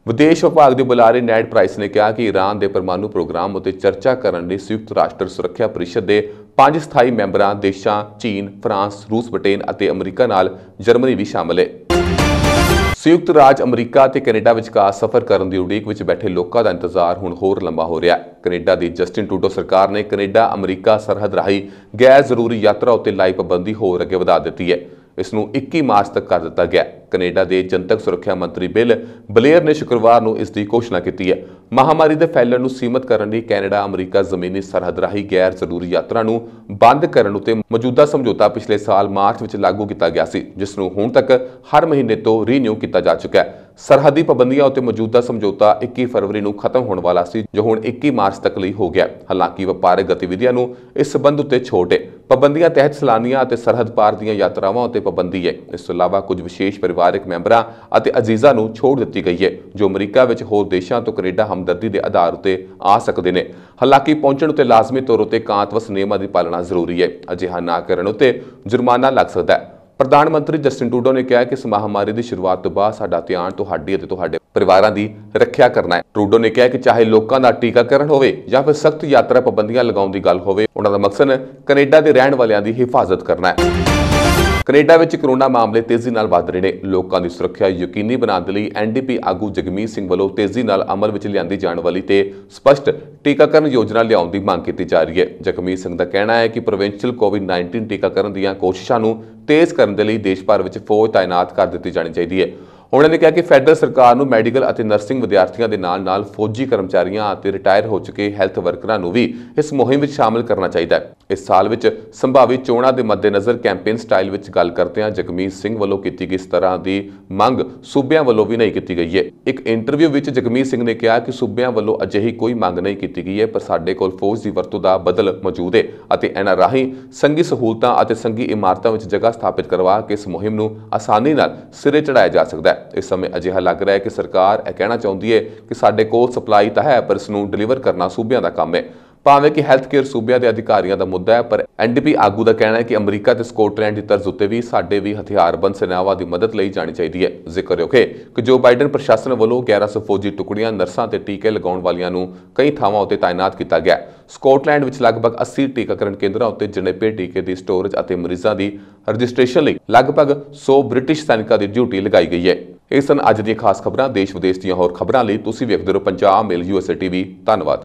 ਵਿਦੇਸ਼ ਵਿਭਾਗ ਦੇ ਬੁਲਾਰੇ ਨੈਡ ਪ੍ਰਾਈਸ ਨੇ ਕਿਹਾ ਕਿ ਈਰਾਨ ਦੇ ਪਰਮਾਣੂ ਪ੍ਰੋਗਰਾਮ ਉਤੇ ਚਰਚਾ ਕਰਨ ਲਈ ਸੰਯੁਕਤ ਰਾਸ਼ਟਰ ਸੁਰੱਖਿਆ ਪਰਿਸ਼ਦ ਦੇ ਪੰਜ ਸਥਾਈ ਮੈਂਬਰਾਂ ਦੇਸ਼ਾਂ ਚੀਨ ਫਰਾਂਸ ਰੂਸ ਬ੍ਰਿਟੇਨ ਅਤੇ ਅਮਰੀਕਾ ਨਾਲ ਜਰਮਨੀ ਵੀ ਸ਼ਾਮਲ ਹੈ ਸੰਯੁਕਤ ਰਾਜ ਅਮਰੀਕਾ ਤੇ ਕੈਨੇਡਾ ਵਿਚਕਾਰ ਸਫ਼ਰ ਕਰਨ ਦੀ ਉਡੀਕ ਵਿੱਚ ਬੈਠੇ ਲੋਕਾਂ ਦਾ ਇੰਤਜ਼ਾਰ ਹੁਣ ਹੋਰ ਲੰਬਾ ਹੋ ਰਿਹਾ ਹੈ ਕੈਨੇਡਾ ਦੀ ਜਸਟਿਨ ਟੂਡੋ ਸਰਕਾਰ ਨੇ ਕੈਨੇਡਾ ਅਮਰੀਕਾ ਸਰਹੱਦ ਰਾਹੀਂ ਗੈਰ ਜ਼ਰੂਰੀ ਯਾਤਰਾ ਉੱਤੇ ਲਾਈ ਪਾਬੰਦੀ ਹੋਰ ਅੱਗੇ ਵਧਾ ਦਿੱਤੀ ਹੈ ਇਸ ਨੂੰ 21 ਮਾਰਚ ਤੱਕ ਕਰ ਦਿੱਤਾ ਗਿਆ ਕੈਨੇਡਾ ਦੇ ਜਨਤਕ ਸੁਰੱਖਿਆ ਮੰਤਰੀ ਬਿਲ ਬਲੇਅਰ ਨੇ ਸ਼ੁੱਕਰਵਾਰ ਨੂੰ ਇਸ ਦੀ ਘੋਸ਼ਣਾ ਕੀਤੀ ਹੈ ਮਹਾਮਾਰੀ ਦੇ ਫੈਲਣ ਨੂੰ ਸੀਮਤ ਕਰਨ ਲਈ ਕੈਨੇਡਾ ਅਮਰੀਕਾ ਜ਼ਮੀਨੀ ਸਰਹੱਦ ਰਾਹੀਂ ਗੈਰ ਜ਼ਰੂਰੀ ਯਾਤਰਾ ਨੂੰ ਬੰਦ ਕਰਨ ਉਤੇ ਮੌਜੂਦਾ ਸਮਝੌਤਾ ਪਿਛਲੇ ਸਾਲ ਮਾਰਚ ਵਿੱਚ ਲਾਗੂ ਕੀਤਾ ਗਿਆ ਸੀ ਜਿਸ ਨੂੰ ਹੁਣ ਤੱਕ ਹਰ ਮਹੀਨੇ ਤੋਂ ਰੀਨਿਊ ਕੀਤਾ ਜਾ ਚੁੱਕਾ ਹੈ ਸਰਹੱਦੀ ਪਾਬੰਦੀਆਂ ਉੱਤੇ ਮੌਜੂਦਾ ਸਮਝੌਤਾ 21 ਫਰਵਰੀ ਨੂੰ ਖਤਮ ਹੋਣ ਵਾਲਾ ਸੀ ਜੋ ਹੁਣ 21 ਮਾਰਚ ਤੱਕ ਲਈ ਹੋ ਗਿਆ ਹਾਲਾਂਕਿ ਵਪਾਰਕ ਗਤੀਵਿਧੀਆਂ ਨੂੰ ਇਸ ਸਬੰਧ ਉਤੇ ਛੋਟ ਹੈ ਪਾਬੰਦੀਆਂ ਤਹਿਤ ਸਲਾਨੀਆਂ ਅਤੇ ਸਰਹੱਦ ਪਾਰ ਦੀਆਂ ਯਾਤਰਾਵਾਂ ਉਤੇ ਪਾਬੰਦੀ ਹੈ ਇਸ ਤੋਂ ਇਲਾਵਾ ਕੁਝ ਵਿਸ਼ੇਸ਼ ਪਰਿਵਾਰਕ ਮੈਂਬਰਾਂ ਅਤੇ ਅਜ਼ੀਜ਼ਾਂ ਨੂੰ ਛੋਟ ਦਿੱਤੀ ਗਈ ਹੈ ਜੋ ਅਮਰੀਕਾ ਵਿੱਚ ਹੋਰ ਦੇਸ਼ਾਂ ਤੋਂ ਕੈਨੇਡਾ ਹਮਦਰਦੀ ਦੇ ਆਧਾਰ ਉਤੇ ਆ ਸਕਦੇ ਨੇ ਹਾਲਾਂਕਿ ਪਹੁੰਚਣ ਉਤੇ ਲਾਜ਼ਮੀ ਤੌਰ ਉਤੇ ਕਾਂਤਵਸ ਨਿਯਮਾਂ ਦੀ ਪਾਲਣਾ ਜ਼ਰੂਰੀ ਹੈ ਅਜਿਹਾ ਨਾ ਕਰਨ ਉਤੇ ਜੁਰਮਾਨਾ ਲੱਗ ਸਕਦਾ ਹੈ ਪ੍ਰਧਾਨ ਮੰਤਰੀ ਜਸਟਿਨ ਟੂਡੋ ਨੇ ਕਿਹਾ ਕਿ ਇਸ ਮਹਾਮਾਰੀ ਦੀ ਸ਼ੁਰੂਆਤ ਤੋਂ ਬਾਅਦ ਸਾਡਾ ਧਿਆਨ ਤੁਹਾਡੀ ਅਤੇ ਤੁਹਾਡੇ ਪਰਿਵਾਰਾਂ ਦੀ ਰੱਖਿਆ ਕਰਨਾ ਹੈ ਟਰੂਡੋ ਨੇ ਕਿਹਾ ਕਿ ਚਾਹੇ ਲੋਕਾਂ ਦਾ ਟੀਕਾਕਰਨ ਹੋਵੇ ਜਾਂ ਫਿਰ ਸਖਤ ਯਾਤਰਾ ਪਾਬੰਦੀਆਂ ਲਗਾਉਣ ਦੀ ਗੱਲ ਹੋਵੇ ਉਹਨਾਂ ਦਾ ਮਕਸਦ ਕੈਨੇਡਾ ਦੇ ਰਹਿਣ ਵਾਲਿਆਂ ਦੀ ਹਿਫਾਜ਼ਤ ਕਰਨਾ ਹੈ ਕੈਨੇਡਾ ਵਿੱਚ ਕਰੋਨਾ ਮਾਮਲੇ ਤੇਜ਼ੀ ਨਾਲ ਵਧ ਰਹੇ ਨੇ ਲੋਕਾਂ ਦੀ ਸੁਰੱਖਿਆ ਯਕੀਨੀ ਬਣਾਉਣ ਦੇ ਲਈ ਐਨਡੀਪੀ ਆਗੂ ਜਗਮੀਤ ਸਿੰਘ ਵੱਲੋਂ ਤੇਜ਼ੀ ਨਾਲ ਅਮਲ ਵਿੱਚ ਲਿਆਂਦੀ ਜਾਣ ਵਾਲੀ ਤੇ ਸਪਸ਼ਟ ਟੀਕਾਕਰਨ ਯੋਜਨਾ ਲਿਆਉਣ ਦੀ ਮੰਗ ਕੀਤੀ ਜਾ ਰਹੀ ਹੈ ਜਗਮੀਤ ਸਿੰਘ ਦਾ ਕਹਿਣਾ ਹੈ ਕਿ ਪ੍ਰੋਵਿੰਸ਼ੀਅਲ ਕੋਵਿਡ-19 ਟੀਕਾਕਰਨ ਦੀਆਂ ਕੋਸ਼ਿਸ਼ਾਂ ਨੂੰ ਤੇਜ਼ ਕਰਨ ਦੇ ਲਈ ਦੇਸ਼ ਭਰ ਵਿੱਚ ਫੌਜ ਤਾਇਨਾਤ ਕਰ ਦਿੱਤੀ ਜਾਣੀ ਚਾਹੀਦੀ ਹੈ ਉਹਨਾਂ ਨੇ ਕਿਹਾ ਕਿ ਫੈਡਰਲ ਸਰਕਾਰ ਨੂੰ ਮੈਡੀਕਲ ਅਤੇ ਨਰਸਿੰਗ ਵਿਦਿਆਰਥੀਆਂ ਦੇ ਨਾਲ-ਨਾਲ ਫੌਜੀ ਕਰਮਚਾਰੀਆਂ ਅਤੇ ਰਿਟਾਇਰ ਹੋ ਚੁੱਕੇ ਹੈਲਥ ਵਰਕਰਾਂ ਨੂੰ ਵੀ ਇਸ ਮੁਹਿੰਮ ਵਿੱਚ ਸ਼ਾਮਲ ਕਰਨਾ ਚਾਹੀਦਾ ਹੈ ਇਸ ਸਾਲ ਵਿੱਚ ਸੰਭਾਵੀ ਚੋਣਾਂ ਦੇ ਮੱਦੇਨਜ਼ਰ ਕੈਂਪੇਨ ਸਟਾਈਲ ਵਿੱਚ ਗੱਲ ਕਰਦੇ ਹਾਂ ਜਗਮੀਤ ਸਿੰਘ ਵੱਲੋਂ ਕੀਤੀ ਗਈ ਇਸ ਤਰ੍ਹਾਂ ਦੀ ਮੰਗ ਸੂਬਿਆਂ ਵੱਲੋਂ ਵੀ ਨਹੀਂ ਕੀਤੀ ਗਈ ਹੈ ਇੱਕ ਇੰਟਰਵਿਊ ਵਿੱਚ ਜਗਮੀਤ ਸਿੰਘ ਨੇ ਕਿਹਾ ਕਿ ਸੂਬਿਆਂ ਵੱਲੋਂ ਅਜਿਹੀ ਕੋਈ ਮੰਗ ਨਹੀਂ ਕੀਤੀ ਗਈ ਹੈ ਪਰ ਸਾਡੇ ਕੋਲ ਫੌਜ ਦੀ ਵਰਤੋਂ ਦਾ ਬਦਲ ਮੌਜੂਦ ਹੈ ਅਤੇ ਇਹਨਾਂ ਰਾਹੀਂ ਸੰਗੀ ਸਹੂਲਤਾਂ ਅਤੇ ਸੰਗੀ ਇਮਾਰਤਾਂ ਵਿੱਚ ਜਗ੍ਹਾ ਸਥਾਪਿਤ ਕਰਵਾ ਕੇ ਇਸ ਮੁਹਿੰਮ ਨੂੰ ਆਸਾਨੀ ਨਾਲ ਸਿਰੇ ਚੜਾਇਆ ਜਾ ਸਕਦਾ ਹੈ ਇਸ ਸਮੇਂ ਅਜਿਹਾ ਲੱਗ ਰਿਹਾ ਹੈ ਕਿ ਸਰਕਾਰ ਇਹ ਕਹਿਣਾ ਚਾਹੁੰਦੀ ਹੈ ਕਿ ਸਾਡੇ ਕੋਲ ਸਪਲਾਈ ਤਾਂ ਹੈ ਪਰ ਇਸ ਨੂੰ ਡਿਲੀਵਰ ਕਰਨਾ ਸੂਬਿਆਂ ਦਾ ਕੰਮ ਹੈ ਭਾਵੇਂ ਕਿ ਹੈਲਥ ਕੇਅਰ ਸੂਬਿਆਂ ਦੇ ਅਧਿਕਾਰੀਆਂ ਦਾ ਮੁੱਦਾ ਹੈ ਪਰ ਐਨਡੀਪੀ ਆਗੂ ਦਾ ਕਹਿਣਾ ਹੈ ਕਿ ਅਮਰੀਕਾ ਤੇ ਸਕਾਟਲੈਂਡ ਦੀ ਤਰਜ਼ ਉੱਤੇ ਵੀ ਸਾਡੇ ਵੀ ਹਥਿਆਰਬੰਦ ਸੈਨਾਵਾਂ ਦੀ ਮਦਦ ਲਈ ਜਾਣੀ ਚਾਹੀਦੀ ਹੈ ਹੋ ਕੇ ਕਿ ਜੋ ਬਾਈਡਨ ਪ੍ਰਸ਼ਾਸਨ ਵੱਲੋਂ 1100 ਫੌਜੀ ਟੁਕੜੀਆਂ ਨਰਸਾਂ ਤੇ ਟੀਕੇ ਲਗਾਉਣ ਵਾਲਿਆਂ ਨੂੰ ਕਈ ਥਾਵਾਂ ਉੱਤੇ ਤਾਇਨਾਤ ਕੀਤਾ ਗਿਆ ਸਕਾਟਲੈਂਡ ਵਿੱਚ ਲਗਭਗ 80 ਟੀਕਾਕਰਨ ਕੇਂਦਰਾਂ ਉੱਤੇ ਜਨੇਪੇ ਟੀਕੇ ਦੀ ਸਟੋਰੇਜ ਅਤੇ ਮਰੀਜ਼ਾਂ ਦੀ ਰਜਿਸਟ੍ਰੇਸ਼ਨ ਲਈ ਲਗਭਗ 100 ਬ੍ਰਿਟਿਸ਼ ਸੈਨਿਕਾਂ ਦੀ ਡਿਊਟੀ ਲਗਾਈ ਗਈ ਹੈ ਇਸ ਸਨ ਅੱਜ ਦੀਆਂ ਖਾਸ ਖਬਰਾਂ ਦੇਸ਼ ਵਿਦੇਸ਼ ਦੀਆਂ ਹੋਰ ਖਬਰਾਂ ਲਈ ਤੁਸੀਂ ਵੇਖਦੇ ਰਹੋ ਪੰਜਾਬ ਮੇਲ ਯੂਐਸਏ ਟੀਵੀ ਧੰਨਵਾਦ